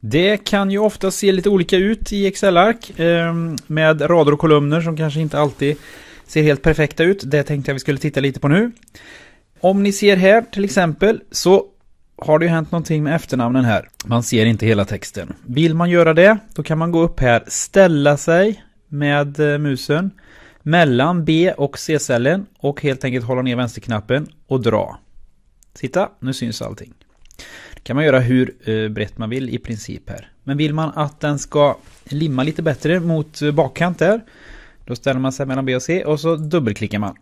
Det kan ju ofta se lite olika ut i Excel-ark ehm, med rader och kolumner som kanske inte alltid ser helt perfekta ut. Det tänkte jag vi skulle titta lite på nu. Om ni ser här till exempel så har det ju hänt någonting med efternamnen här. Man ser inte hela texten. Vill man göra det, då kan man gå upp här, ställa sig med eh, musen mellan B och C-cellen och helt enkelt hålla ner vänsterknappen och dra. Titta, nu syns allting kan man göra hur eh, brett man vill i princip här. Men vill man att den ska limma lite bättre mot eh, bakkant där, då ställer man sig mellan B och C och så dubbelklickar man.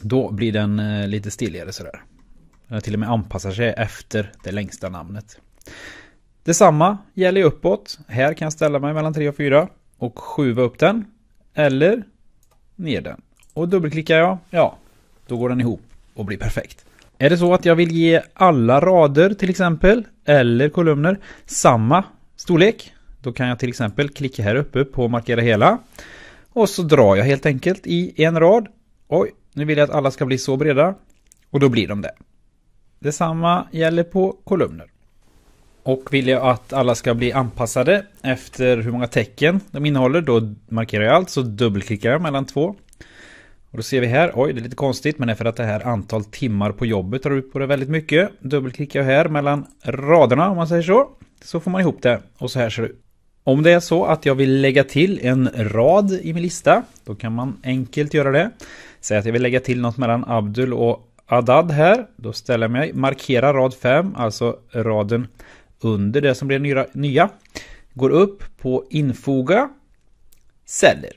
Då blir den eh, lite stiligare sådär. Den till och med anpassar sig efter det längsta namnet. Detsamma gäller uppåt. Här kan jag ställa mig mellan 3 och 4 och skjuva upp den. Eller ner den. Och dubbelklickar jag, ja, då går den ihop och blir perfekt. Är det så att jag vill ge alla rader till exempel, eller kolumner, samma storlek? Då kan jag till exempel klicka här uppe på markera hela. Och så drar jag helt enkelt i en rad. Oj, nu vill jag att alla ska bli så breda. Och då blir de det. Detsamma gäller på kolumner. Och vill jag att alla ska bli anpassade efter hur många tecken de innehåller, då markerar jag allt, så dubbelklickar jag mellan två. Och då ser vi här, oj det är lite konstigt men det är för att det här antal timmar på jobbet drar ut på det väldigt mycket. Dubbelklickar jag här mellan raderna om man säger så. Så får man ihop det och så här ser det ut. Om det är så att jag vill lägga till en rad i min lista, då kan man enkelt göra det. Säg att jag vill lägga till något mellan Abdul och Adad här. Då ställer jag mig, markerar rad 5, alltså raden under det som blir nya. Går upp på infoga, celler.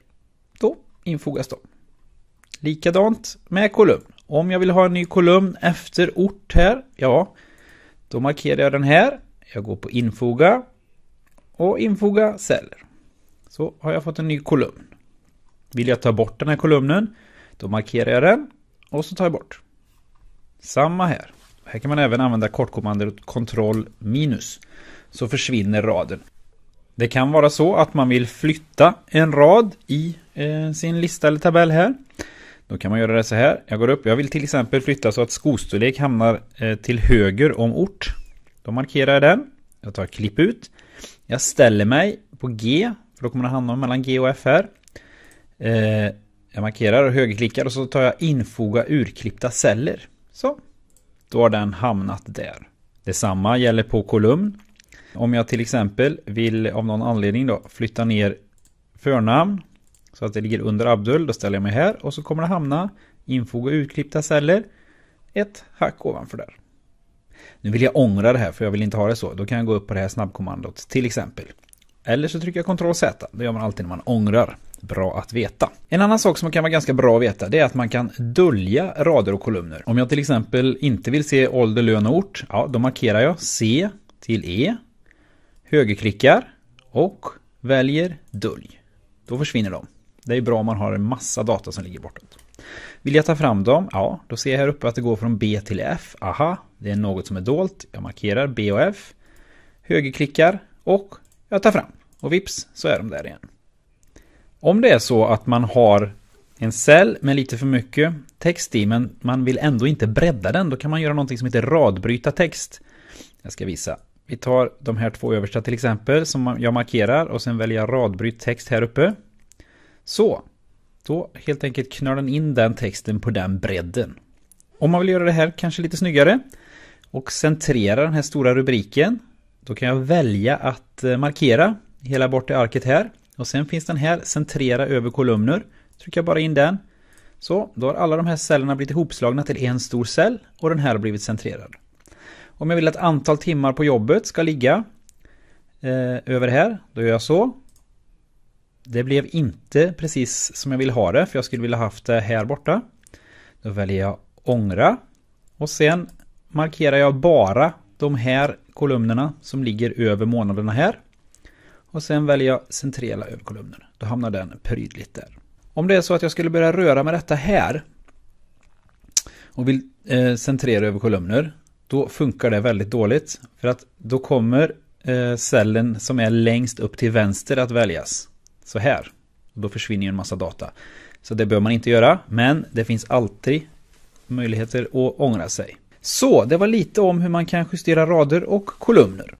Då infogas de. Likadant med kolumn. Om jag vill ha en ny kolumn efter ort här, ja, då markerar jag den här. Jag går på infoga och infoga celler. Så har jag fått en ny kolumn. Vill jag ta bort den här kolumnen, då markerar jag den och så tar jag bort. Samma här. Här kan man även använda kortkommandot ctrl minus. Så försvinner raden. Det kan vara så att man vill flytta en rad i eh, sin lista eller tabell här. Då kan man göra det så här. Jag går upp. Jag vill till exempel flytta så att skostorlek hamnar eh, till höger om ort. Då markerar jag den. Jag tar klipp ut. Jag ställer mig på G. För då kommer det hamna mellan G och F här. Eh, jag markerar och högerklickar och så tar jag infoga urklippta celler. Så. Då har den hamnat där. Detsamma gäller på kolumn. Om jag till exempel vill av någon anledning då flytta ner förnamn så att det ligger under Abdul, då ställer jag mig här och så kommer det hamna Infoga utklippta celler ett hack ovanför där. Nu vill jag ångra det här för jag vill inte ha det så. Då kan jag gå upp på det här snabbkommandot till exempel. Eller så trycker jag Ctrl Z. Det gör man alltid när man ångrar. Bra att veta. En annan sak som kan vara ganska bra att veta det är att man kan dölja rader och kolumner. Om jag till exempel inte vill se ålder, lön och ort, ja, då markerar jag C till E, högerklickar och väljer dölj. Då försvinner de. Det är bra om man har en massa data som ligger bortåt. Vill jag ta fram dem? Ja, då ser jag här uppe att det går från B till F. Aha, det är något som är dolt. Jag markerar B och F. Högerklickar och jag tar fram. Och vips så är de där igen. Om det är så att man har en cell med lite för mycket text i men man vill ändå inte bredda den, då kan man göra någonting som heter radbryta text. Jag ska visa. Vi tar de här två översta till exempel som jag markerar och sen väljer jag radbryt text här uppe. Så, då helt enkelt knör den in den texten på den bredden. Om man vill göra det här kanske lite snyggare och centrera den här stora rubriken, då kan jag välja att eh, markera hela bort i arket här. Och sen finns den här, centrera över kolumner. Trycker jag bara in den. Så, då har alla de här cellerna blivit ihopslagna till en stor cell och den här har blivit centrerad. Om jag vill att antal timmar på jobbet ska ligga eh, över här, då gör jag så. Det blev inte precis som jag ville ha det, för jag skulle vilja haft det här borta. Då väljer jag ångra. Och sen markerar jag bara de här kolumnerna som ligger över månaderna här. Och sen väljer jag centrera över kolumnen. Då hamnar den prydligt där. Om det är så att jag skulle börja röra med detta här och vill eh, centrera över kolumner, då funkar det väldigt dåligt. För att då kommer eh, cellen som är längst upp till vänster att väljas så här. då försvinner ju en massa data. Så det behöver man inte göra, men det finns alltid möjligheter att ångra sig. Så, det var lite om hur man kan justera rader och kolumner.